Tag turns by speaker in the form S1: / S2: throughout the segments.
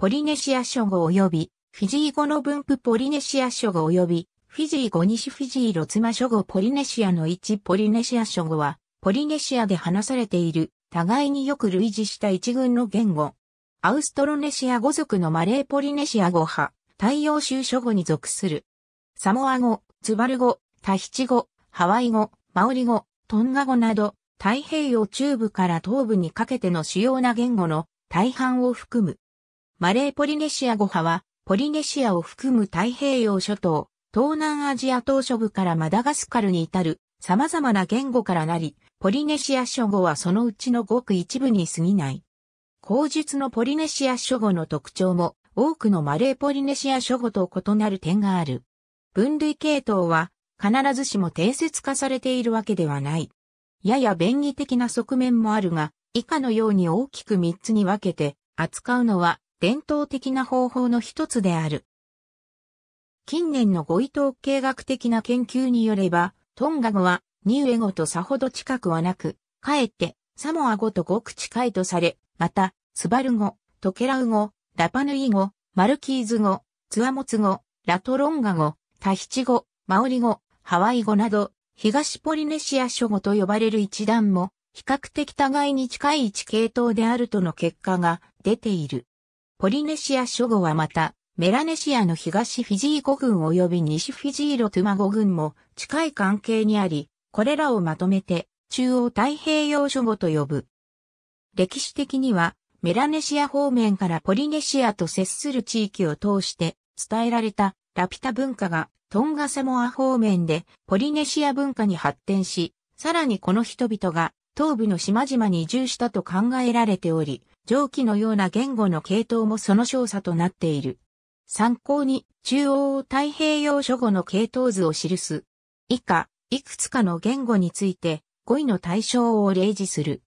S1: ポリネシア諸語及び、フィジー語の分布ポリネシア諸語及び、フィジー語西フィジーロツマ諸語ポリネシアの一ポリネシア諸語は、ポリネシアで話されている、互いによく類似した一群の言語。アウストロネシア語族のマレーポリネシア語派、太陽州諸語に属する。サモア語、ツバル語、タヒチ語、ハワイ語、マオリ語、トンガ語など、太平洋中部から東部にかけての主要な言語の大半を含む。マレーポリネシア語派は、ポリネシアを含む太平洋諸島、東南アジア島諸部からマダガスカルに至る様々な言語からなり、ポリネシア諸語はそのうちのごく一部に過ぎない。口述のポリネシア諸語の特徴も、多くのマレーポリネシア諸語と異なる点がある。分類系統は、必ずしも定説化されているわけではない。やや便宜的な側面もあるが、以下のように大きく3つに分けて、扱うのは伝統的な方法の一つである。近年の語彙統計学的な研究によれば、トンガ語はニウエ語とさほど近くはなく、かえってサモア語とごく近いとされ、また、スバル語、トケラウ語、ラパヌイ語、マルキーズ語、ツアモツ語、ラトロンガ語、タヒチ語、マオリ語、ハワイ語など、東ポリネシア諸語と呼ばれる一段も、比較的互いに近い一系統であるとの結果が出ている。ポリネシア諸語はまた、メラネシアの東フィジー語群及び西フィジーロトゥマ語群も近い関係にあり、これらをまとめて中央太平洋諸語と呼ぶ。歴史的には、メラネシア方面からポリネシアと接する地域を通して伝えられたラピュタ文化がトンガサモア方面でポリネシア文化に発展し、さらにこの人々が東部の島々に移住したと考えられており、上記のような言語の系統もその少佐となっている。参考に中央太平洋諸語の系統図を記す。以下、いくつかの言語について語彙の対象を例示する。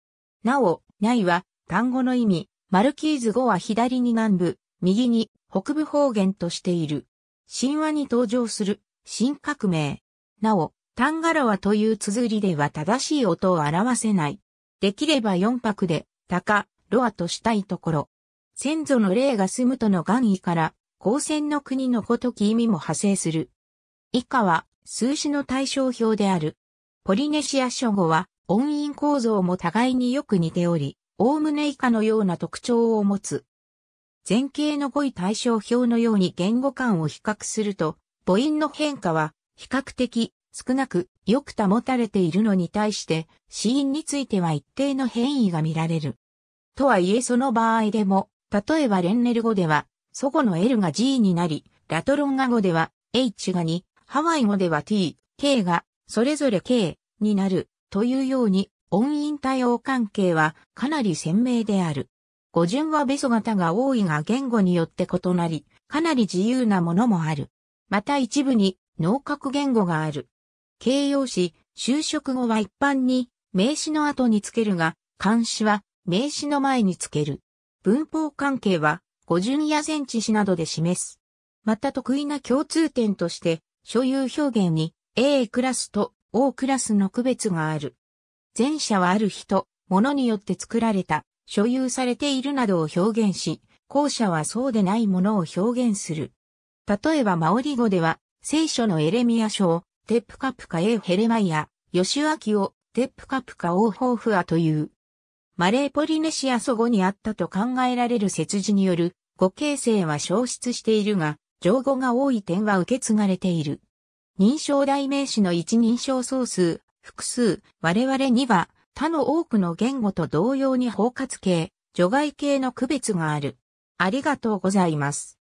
S1: なお、ないは単語の意味、マルキーズ語は左に南部、右に北部方言としている。神話に登場する新革命。なお、タンガラワという綴りでは正しい音を表せない。できれば4拍で、高、ロアとしたいところ。先祖の霊が住むとの願意から、光線の国のごとき意味も派生する。以下は、数詞の対象表である。ポリネシア諸語は、音韻構造も互いによく似ており、おおむね以下のような特徴を持つ。前景の語彙対象表のように言語間を比較すると、母音の変化は比較的少なくよく保たれているのに対して、死因については一定の変異が見られる。とはいえその場合でも、例えばレンネル語では、祖語の L が G になり、ラトロンガ語では H が2、ハワイ語では T、K が、それぞれ K になるというように、音韻対応関係はかなり鮮明である。語順はベソ型が多いが言語によって異なり、かなり自由なものもある。また一部に脳格言語がある。形容詞、就職語は一般に名詞の後につけるが、漢詞は名詞の前につける。文法関係は、語順や前置詞などで示す。また得意な共通点として、所有表現に A クラスと O クラスの区別がある。前者はある人、物によって作られた、所有されているなどを表現し、後者はそうでないものを表現する。例えばマオリ語では、聖書のエレミア書を、テップカプカ A ヘレマイア、ヨシュアキを、テップカプカオーホーフアという。マレーポリネシア祖語にあったと考えられる説字による語形成は消失しているが、情語が多い点は受け継がれている。認証代名詞の一人称総数、複数、我々には他の多くの言語と同様に包括形、除外形の区別がある。ありがとうございます。